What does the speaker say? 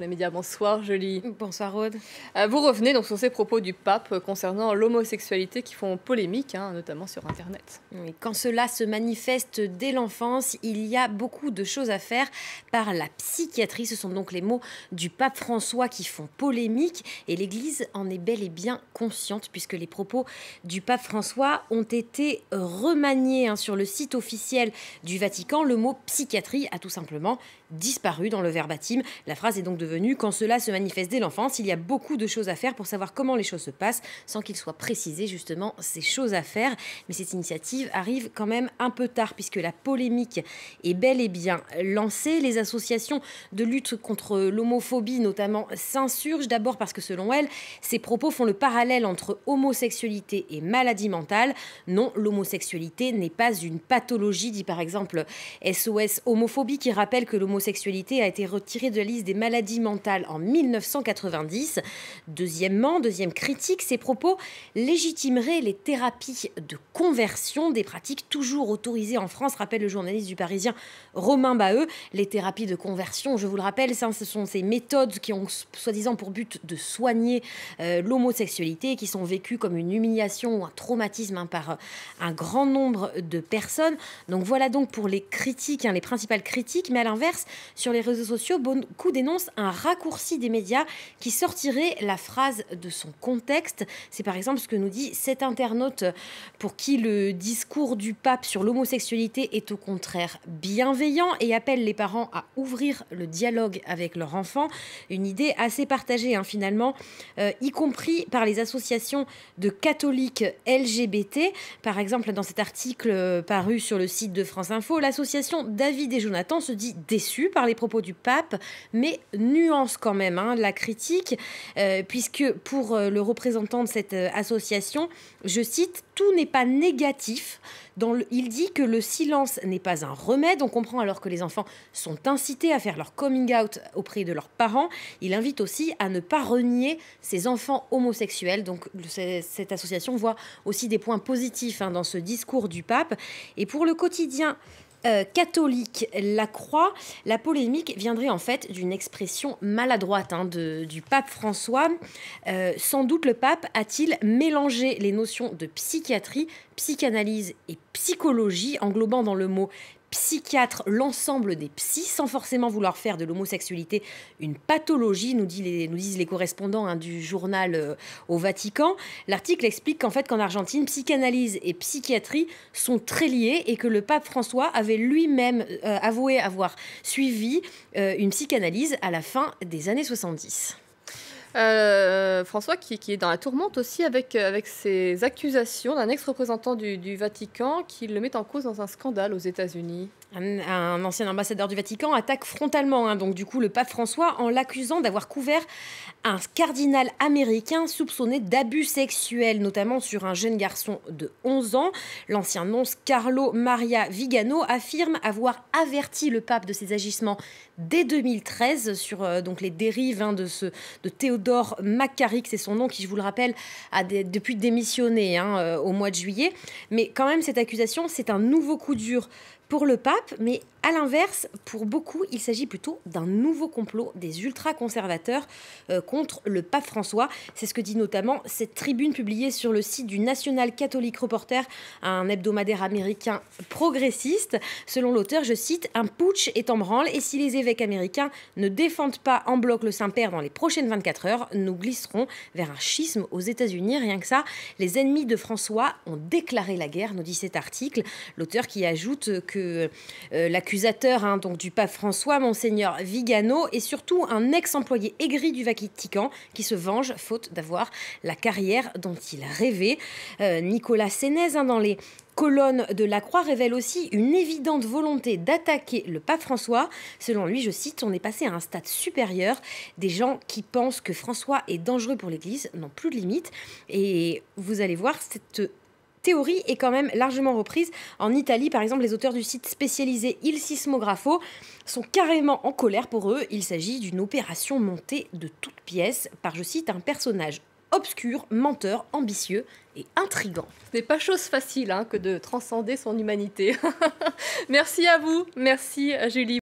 les médias, bonsoir Jolie. Bonsoir Aude. Euh, vous revenez donc sur ces propos du pape euh, concernant l'homosexualité qui font polémique, hein, notamment sur Internet. quand cela se manifeste dès l'enfance, il y a beaucoup de choses à faire par la psychiatrie. Ce sont donc les mots du pape François qui font polémique et l'Église en est bel et bien consciente puisque les propos du pape François ont été remaniés hein, sur le site officiel du Vatican. Le mot psychiatrie a tout simplement disparu dans le verbatim. La phrase est donc devenue Quand cela se manifeste dès l'enfance, il y a beaucoup de choses à faire pour savoir comment les choses se passent, sans qu'il soit précisé justement ces choses à faire. Mais cette initiative arrive quand même un peu tard, puisque la polémique est bel et bien lancée. Les associations de lutte contre l'homophobie, notamment, s'insurgent d'abord parce que selon elles, ces propos font le parallèle entre homosexualité et maladie mentale. Non, l'homosexualité n'est pas une pathologie, dit par exemple SOS Homophobie, qui rappelle que l'homosexualité l'homosexualité a été retirée de la liste des maladies mentales en 1990. Deuxièmement, deuxième critique, ces propos légitimeraient les thérapies de conversion, des pratiques toujours autorisées en France, rappelle le journaliste du Parisien Romain Baeux. Les thérapies de conversion, je vous le rappelle, ce sont ces méthodes qui ont soi-disant pour but de soigner l'homosexualité euh, l'homosexualité, qui sont vécues comme une humiliation ou un traumatisme hein, par euh, un grand nombre de personnes. Donc voilà donc pour les critiques, hein, les principales critiques, mais à l'inverse, sur les réseaux sociaux, beaucoup dénoncent un raccourci des médias qui sortirait la phrase de son contexte. C'est par exemple ce que nous dit cet internaute pour qui le discours du pape sur l'homosexualité est au contraire bienveillant et appelle les parents à ouvrir le dialogue avec leur enfant. Une idée assez partagée hein, finalement, euh, y compris par les associations de catholiques LGBT. Par exemple, dans cet article euh, paru sur le site de France Info, l'association David et Jonathan se dit déçue par les propos du pape, mais nuance quand même hein, la critique, euh, puisque pour euh, le représentant de cette euh, association, je cite, tout n'est pas négatif. il dit que le silence n'est pas un remède. On comprend alors que les enfants sont incités à faire leur coming out auprès de leurs parents. Il invite aussi à ne pas renier ces enfants homosexuels. Donc cette association voit aussi des points positifs hein, dans ce discours du pape. Et pour le quotidien euh, catholique. La croix, la polémique viendrait en fait d'une expression maladroite hein, du pape François. Euh, sans doute le pape a-t-il mélangé les notions de psychiatrie, psychanalyse et psychologie, englobant dans le mot psychiatre l'ensemble des psys sans forcément vouloir faire de l'homosexualité une pathologie, nous, disent les correspondants hein, du journal euh, au Vatican. L'article explique qu'en fait qu'en Argentine, psychanalyse et psychiatrie sont très liés et que le pape François avait lui-même euh, avoué avoir suivi euh, une psychanalyse à la fin des années 70. Euh, François, qui, est dans la tourmente aussi avec, euh, avec ses accusations d'un ex-représentant du, du Vatican qui le met en cause dans un scandale aux États-Unis. Un, ancien ambassadeur du Vatican attaque frontalement, hein, donc du coup, le pape François en l'accusant d'avoir couvert un cardinal américain soupçonné d'abus sexuels, notamment sur un jeune garçon de 11 ans. L'ancien nonce Carlo Maria Vigano affirme avoir averti le pape de ses agissements dès 2013 sur euh, donc les dérives hein, de, ce, de Théodore McCarrick c'est son nom qui, je vous le rappelle, a depuis démissionné hein, euh, au mois de juillet. Mais quand même, cette accusation, c'est un nouveau coup dur pour le pape, mais à l'inverse, pour beaucoup, il s'agit plutôt d'un nouveau complot des ultra-conservateurs euh, contre le pape François. C'est ce que dit notamment cette tribune publiée sur le site du National Catholic Reporter, un hebdomadaire américain progressiste. Selon l'auteur, je cite, Un putsch est en branle et si les évêques américains ne défendent pas en bloc le Saint-Père dans les prochaines 24 heures, nous glisserons vers un schisme aux États-Unis. Rien que ça, les ennemis de François ont déclaré la guerre, nous dit cet article. L'auteur qui ajoute que euh, euh, l'accusateur hein, donc du pape François, monseigneur Vigano, et surtout un ex-employé aigri du Vatican qui se venge faute d'avoir la carrière dont il rêvait. Euh, Nicolas Sénèze, hein, dans les colonnes de la Croix révèle aussi une évidente volonté d'attaquer le pape François. Selon lui, je cite, on est passé à un stade supérieur. Des gens qui pensent que François est dangereux pour l'Église n'ont plus de limites. Et vous allez voir, cette théorie est quand même largement reprise. En Italie, par exemple, les auteurs du site spécialisé Il Sismografo sont carrément en colère pour eux. Il s'agit d'une opération montée de toutes pièces par, je cite, un personnage obscur, menteur, ambitieux et intrigant. Ce n'est pas chose facile hein, que de transcender son humanité. merci à vous, merci à Julie.